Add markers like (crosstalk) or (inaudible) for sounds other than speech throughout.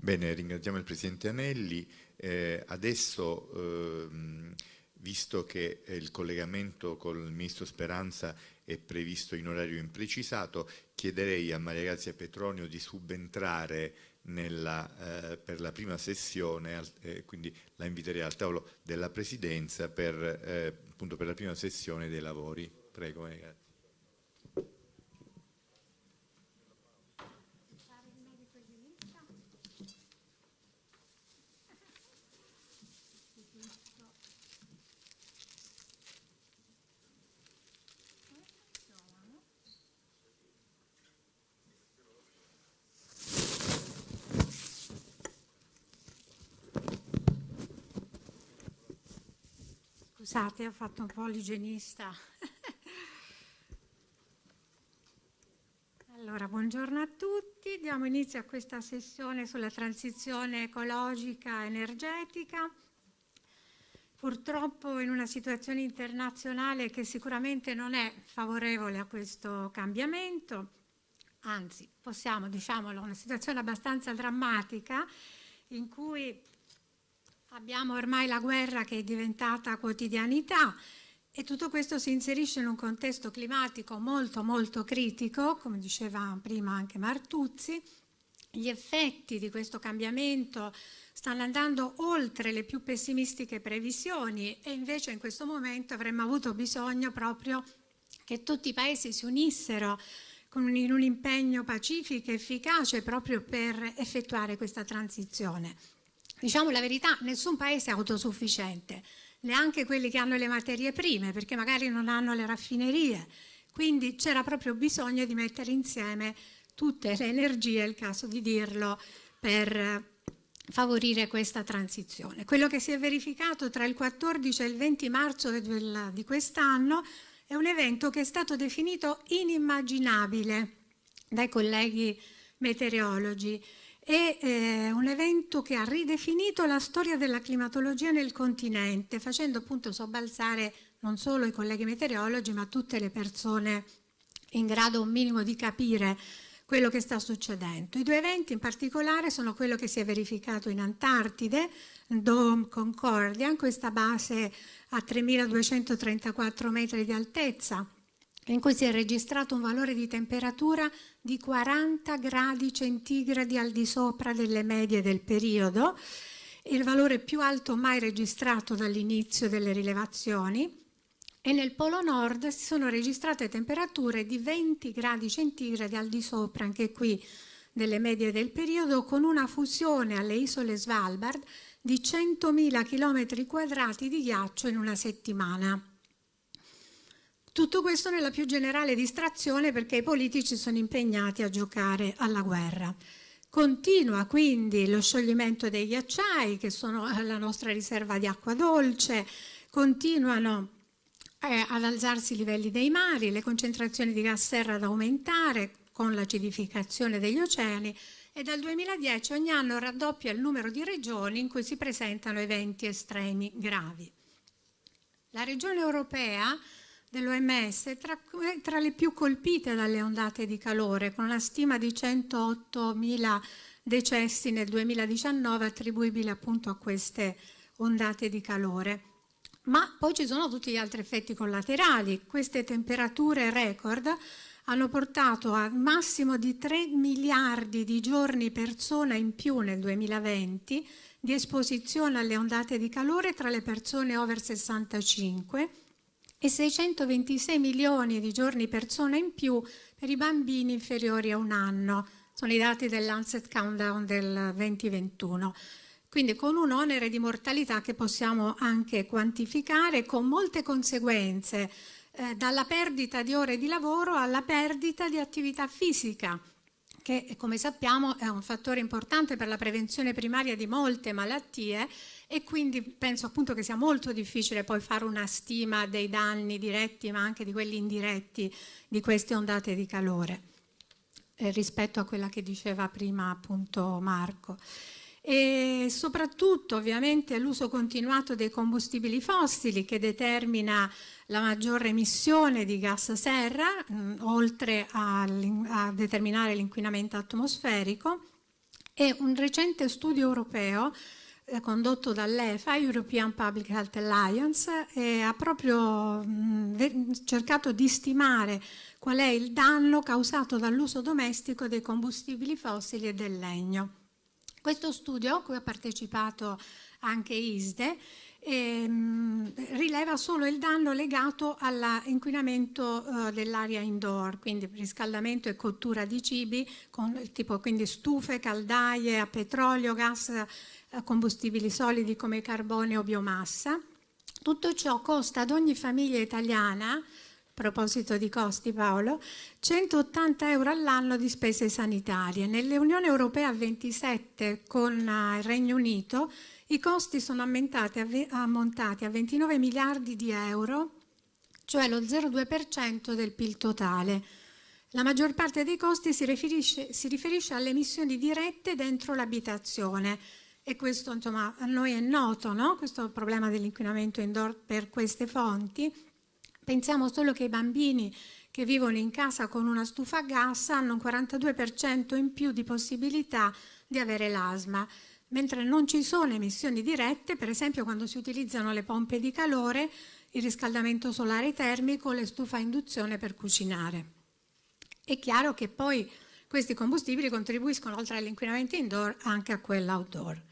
Bene, ringraziamo il Presidente Anelli. Eh, adesso, eh, visto che eh, il collegamento con il Ministro Speranza è previsto in orario imprecisato, chiederei a Maria Grazia Petronio di subentrare nella, eh, per la prima sessione, eh, quindi la inviterei al tavolo della Presidenza per, eh, appunto per la prima sessione dei lavori. Prego, Maria Grazia. Scusate, ho fatto un po' l'igienista. (laughs) allora, buongiorno a tutti. Diamo inizio a questa sessione sulla transizione ecologica energetica. Purtroppo in una situazione internazionale che sicuramente non è favorevole a questo cambiamento, anzi possiamo, diciamolo, una situazione abbastanza drammatica in cui Abbiamo ormai la guerra che è diventata quotidianità e tutto questo si inserisce in un contesto climatico molto molto critico, come diceva prima anche Martuzzi. Gli effetti di questo cambiamento stanno andando oltre le più pessimistiche previsioni e invece in questo momento avremmo avuto bisogno proprio che tutti i paesi si unissero in un impegno pacifico e efficace proprio per effettuare questa transizione. Diciamo la verità, nessun paese è autosufficiente, neanche quelli che hanno le materie prime, perché magari non hanno le raffinerie. Quindi c'era proprio bisogno di mettere insieme tutte le energie, è il caso di dirlo, per favorire questa transizione. Quello che si è verificato tra il 14 e il 20 marzo del, di quest'anno è un evento che è stato definito inimmaginabile dai colleghi meteorologi è eh, un evento che ha ridefinito la storia della climatologia nel continente, facendo appunto sobbalzare non solo i colleghi meteorologi, ma tutte le persone in grado un minimo di capire quello che sta succedendo. I due eventi in particolare sono quello che si è verificato in Antartide, Dome Concordia, questa base a 3234 metri di altezza, in cui si è registrato un valore di temperatura di 40 gradi centigradi al di sopra delle medie del periodo, il valore più alto mai registrato dall'inizio delle rilevazioni, e nel Polo Nord si sono registrate temperature di 20 gradi centigradi al di sopra, anche qui delle medie del periodo, con una fusione alle isole Svalbard di 100.000 km quadrati di ghiaccio in una settimana. Tutto questo nella più generale distrazione perché i politici sono impegnati a giocare alla guerra. Continua quindi lo scioglimento dei ghiacciai, che sono eh, la nostra riserva di acqua dolce, continuano eh, ad alzarsi i livelli dei mari, le concentrazioni di gas serra ad aumentare con l'acidificazione degli oceani e dal 2010 ogni anno raddoppia il numero di regioni in cui si presentano eventi estremi gravi. La regione europea dell'OMS, tra, tra, le più colpite dalle ondate di calore, con una stima di 108.000 decessi nel 2019 attribuibili appunto a queste ondate di calore. Ma poi ci sono tutti gli altri effetti collaterali. Queste temperature record hanno portato al massimo di 3 miliardi di giorni persona in più nel 2020 di esposizione alle ondate di calore tra le persone over 65 e 626 milioni di giorni persona in più per i bambini inferiori a un anno. Sono i dati dell'Anset Countdown del 2021. Quindi con un onere di mortalità che possiamo anche quantificare con molte conseguenze, eh, dalla perdita di ore di lavoro alla perdita di attività fisica, che come sappiamo è un fattore importante per la prevenzione primaria di molte malattie e quindi penso appunto che sia molto difficile poi fare una stima dei danni diretti ma anche di quelli indiretti di queste ondate di calore eh, rispetto a quella che diceva prima appunto Marco e soprattutto ovviamente l'uso continuato dei combustibili fossili che determina la maggiore emissione di gas serra, mh, mm, oltre a, a determinare l'inquinamento atmosferico, e un recente studio europeo eh, condotto dall'EFA, European Public Health Alliance, eh, ha proprio mh, mm, cercato di stimare qual è il danno causato dall'uso domestico dei combustibili fossili e del legno. Questo studio, a cui ha partecipato anche ISDE, ehm, rileva solo il danno legato all'inquinamento eh, dell'aria indoor, quindi riscaldamento e cottura di cibi, con, tipo quindi stufe, caldaie a petrolio, gas, eh, combustibili solidi come carbone o biomassa. Tutto ciò costa ad ogni famiglia italiana proposito di costi Paolo, 180 euro all'anno di spese sanitarie. Nell'Unione Europea 27 con eh, il Regno Unito i costi sono ammontati a 29 miliardi di euro, cioè lo 0,2% del PIL totale. La maggior parte dei costi si riferisce, si riferisce alle emissioni dirette dentro l'abitazione e questo insomma, a noi è noto, no? questo problema dell'inquinamento indoor per queste fonti Pensiamo solo che i bambini che vivono in casa con una stufa a gas hanno un 42% in più di possibilità di avere l'asma, mentre non ci sono emissioni dirette, per esempio quando si utilizzano le pompe di calore, il riscaldamento solare termico, le stufa a induzione per cucinare. È chiaro che poi questi combustibili contribuiscono oltre all'inquinamento indoor anche a quello outdoor.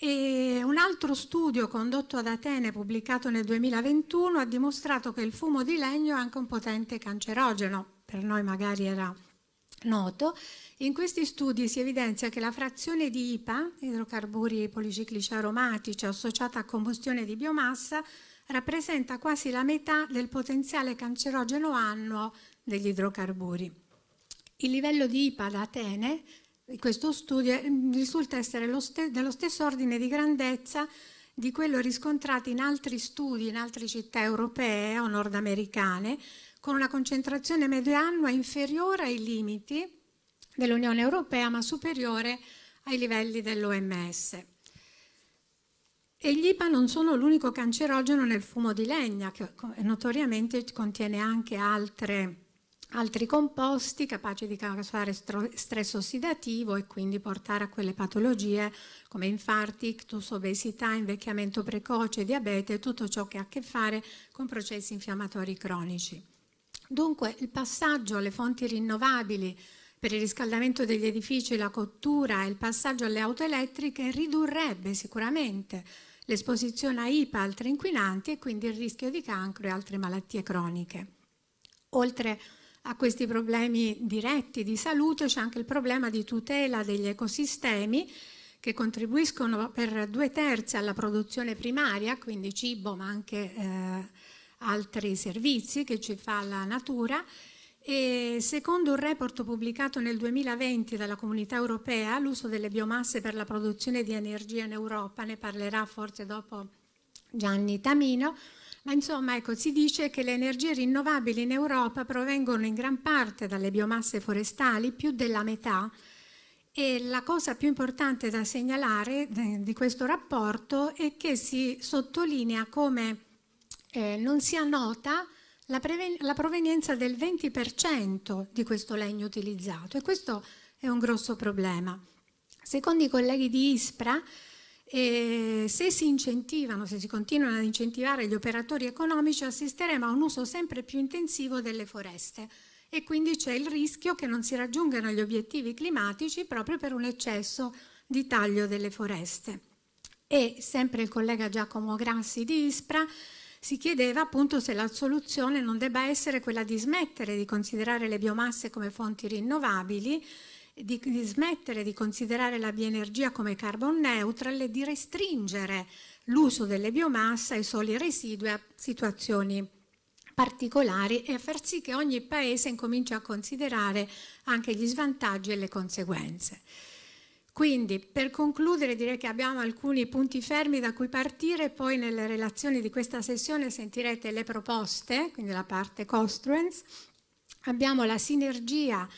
E un altro studio condotto ad Atene, pubblicato nel 2021, ha dimostrato che il fumo di legno è anche un potente cancerogeno, per noi magari era noto. In questi studi si evidenzia che la frazione di IPA, idrocarburi policiclici aromatici, associata a combustione di biomassa, rappresenta quasi la metà del potenziale cancerogeno annuo degli idrocarburi. Il livello di IPA ad Atene questo studio eh, risulta essere ste dello stesso ordine di grandezza di quello riscontrato in altri studi in altre città europee o nordamericane, con una concentrazione medianua inferiore ai limiti dell'Unione Europea, ma superiore ai livelli dell'OMS. E gli IPA non sono l'unico cancerogeno nel fumo di legna, che notoriamente contiene anche altre altri composti capaci di causare stress ossidativo e quindi portare a quelle patologie come infarti, ictus, obesità, invecchiamento precoce, diabete tutto ciò che ha a che fare con processi infiammatori cronici. Dunque il passaggio alle fonti rinnovabili per il riscaldamento degli edifici, la cottura e il passaggio alle auto elettriche ridurrebbe sicuramente l'esposizione a IPA, altri inquinanti e quindi il rischio di cancro e altre malattie croniche. Oltre a a questi problemi diretti di salute c'è anche il problema di tutela degli ecosistemi che contribuiscono per due terzi alla produzione primaria, quindi cibo ma anche eh, altri servizi che ci fa la natura. E secondo un report pubblicato nel 2020 dalla Comunità Europea, l'uso delle biomasse per la produzione di energia in Europa, ne parlerà forse dopo Gianni Tamino, ma insomma, ecco, si dice che le energie rinnovabili in Europa provengono in gran parte dalle biomasse forestali, più della metà, e la cosa più importante da segnalare eh, di questo rapporto è che si sottolinea come eh, non sia nota la, la provenienza del 20% di questo legno utilizzato e questo è un grosso problema. Secondo i colleghi di ISPRA, e se si incentivano, se si continuano ad incentivare gli operatori economici, assisteremo a un uso sempre più intensivo delle foreste e quindi c'è il rischio che non si raggiungano gli obiettivi climatici proprio per un eccesso di taglio delle foreste. E sempre il collega Giacomo Grassi di Ispra si chiedeva appunto se la soluzione non debba essere quella di smettere di considerare le biomasse come fonti rinnovabili di, di smettere di considerare la bioenergia come carbon neutral e di restringere l'uso delle biomasse ai soli residui a situazioni particolari e a far sì che ogni paese incominci a considerare anche gli svantaggi e le conseguenze. Quindi per concludere direi che abbiamo alcuni punti fermi da cui partire, poi nelle relazioni di questa sessione sentirete le proposte, quindi la parte costruence. abbiamo la sinergia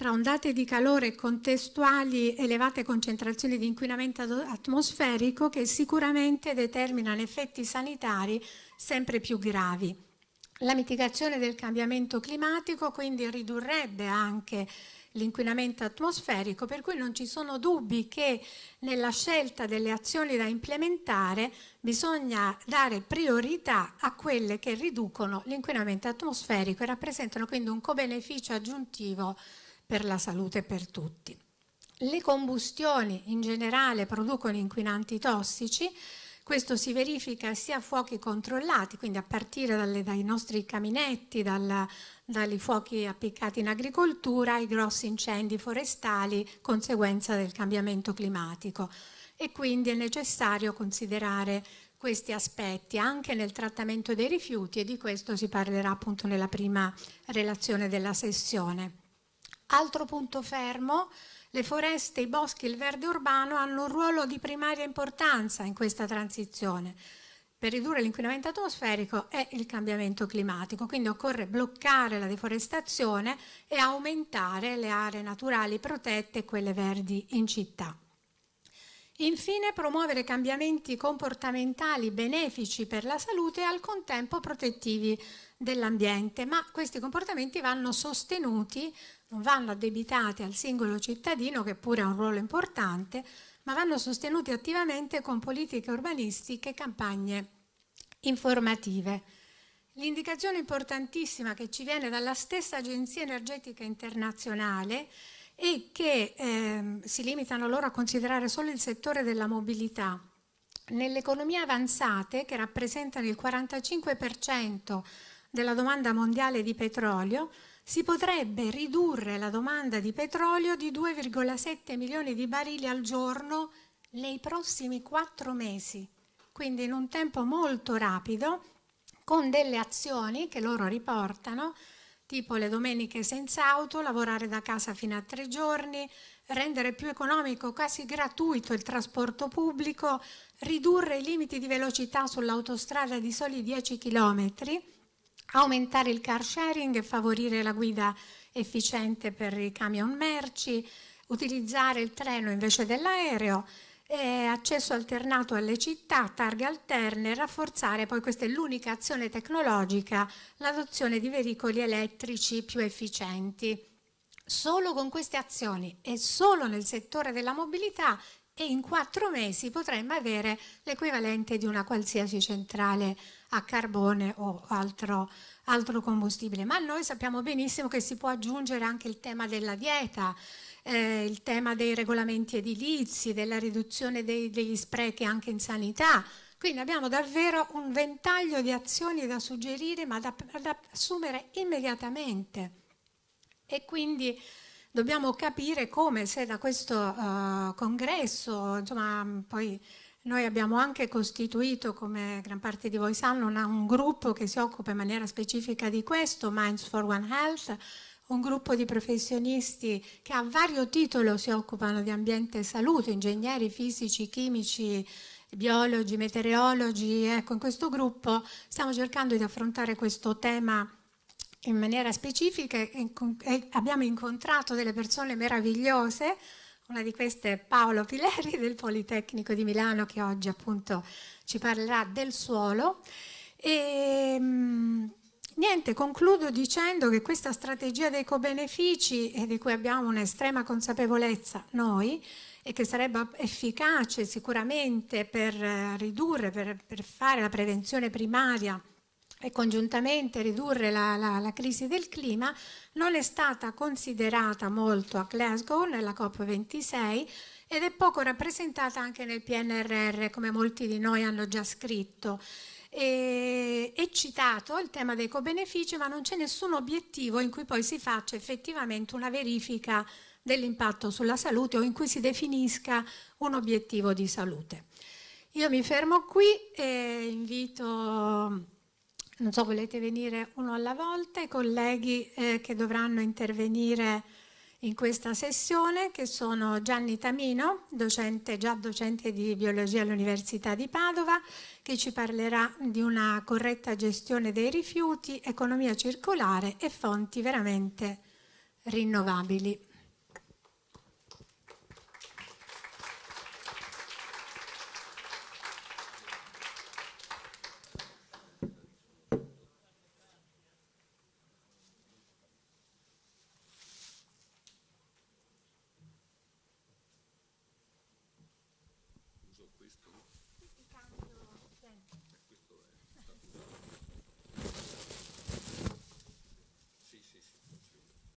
tra ondate di calore contestuali elevate concentrazioni di inquinamento atmosferico che sicuramente determinano effetti sanitari sempre più gravi. La mitigazione del cambiamento climatico quindi ridurrebbe anche l'inquinamento atmosferico, per cui non ci sono dubbi che nella scelta delle azioni da implementare bisogna dare priorità a quelle che riducono l'inquinamento atmosferico e rappresentano quindi un co-beneficio aggiuntivo per la salute per tutti. Le combustioni in generale producono inquinanti tossici, questo si verifica sia a fuochi controllati, quindi a partire dalle, dai nostri caminetti, dalla, dai fuochi appiccati in agricoltura, ai grossi incendi forestali, conseguenza del cambiamento climatico. E quindi è necessario considerare questi aspetti anche nel trattamento dei rifiuti e di questo si parlerà appunto nella prima relazione della sessione. Altro punto fermo, le foreste, i boschi il verde urbano hanno un ruolo di primaria importanza in questa transizione per ridurre l'inquinamento atmosferico e il cambiamento climatico, quindi occorre bloccare la deforestazione e aumentare le aree naturali protette e quelle verdi in città. Infine, promuovere cambiamenti comportamentali benefici per la salute e al contempo protettivi dell'ambiente, ma questi comportamenti vanno sostenuti non vanno addebitate al singolo cittadino, che pure ha un ruolo importante, ma vanno sostenuti attivamente con politiche urbanistiche e campagne informative. L'indicazione importantissima che ci viene dalla stessa Agenzia Energetica Internazionale è che eh, si limitano loro a considerare solo il settore della mobilità. Nelle economie avanzate, che rappresentano il 45% della domanda mondiale di petrolio, si potrebbe ridurre la domanda di petrolio di 2,7 milioni di barili al giorno nei prossimi quattro mesi, quindi in un tempo molto rapido, con delle azioni che loro riportano, tipo le domeniche senza auto, lavorare da casa fino a tre giorni, rendere più economico, quasi gratuito il trasporto pubblico, ridurre i limiti di velocità sull'autostrada di soli 10 chilometri aumentare il car sharing favorire la guida efficiente per i camion merci, utilizzare il treno invece dell'aereo, eh, accesso alternato alle città, targhe alterne, rafforzare poi questa è l'unica azione tecnologica, l'adozione di veicoli elettrici più efficienti. Solo con queste azioni e solo nel settore della mobilità e in quattro mesi potremmo avere l'equivalente di una qualsiasi centrale a carbone o altro, altro combustibile. Ma noi sappiamo benissimo che si può aggiungere anche il tema della dieta, eh, il tema dei regolamenti edilizi, della riduzione dei, degli sprechi anche in sanità. Quindi abbiamo davvero un ventaglio di azioni da suggerire, ma da, da assumere immediatamente. E quindi dobbiamo capire come se da questo uh, congresso, insomma, poi noi abbiamo anche costituito, come gran parte di voi sanno, una, un gruppo che si occupa in maniera specifica di questo, Minds for One Health, un gruppo di professionisti che a vario titolo si occupano di ambiente e salute, ingegneri fisici, chimici, biologi, meteorologi. Ecco, in questo gruppo stiamo cercando di affrontare questo tema in maniera specifica e abbiamo incontrato delle persone meravigliose una di queste è Paolo Pileri del Politecnico di Milano che oggi appunto ci parlerà del suolo. E, mm, niente, concludo dicendo che questa strategia dei co-benefici di cui abbiamo un'estrema consapevolezza noi e che sarebbe efficace sicuramente per eh, ridurre, per, per fare la prevenzione primaria e congiuntamente ridurre la, la, la, crisi del clima non è stata considerata molto a Glasgow nella COP26 ed è poco rappresentata anche nel PNRR come molti di noi hanno già scritto. E, è citato il tema dei co-benefici, ma non c'è nessun obiettivo in cui poi si faccia effettivamente una verifica dell'impatto sulla salute o in cui si definisca un obiettivo di salute. Io mi fermo qui e invito non so, volete venire uno alla volta, i colleghi eh, che dovranno intervenire in questa sessione, che sono Gianni Tamino, docente, già docente di biologia all'Università di Padova, che ci parlerà di una corretta gestione dei rifiuti, economia circolare e fonti veramente rinnovabili.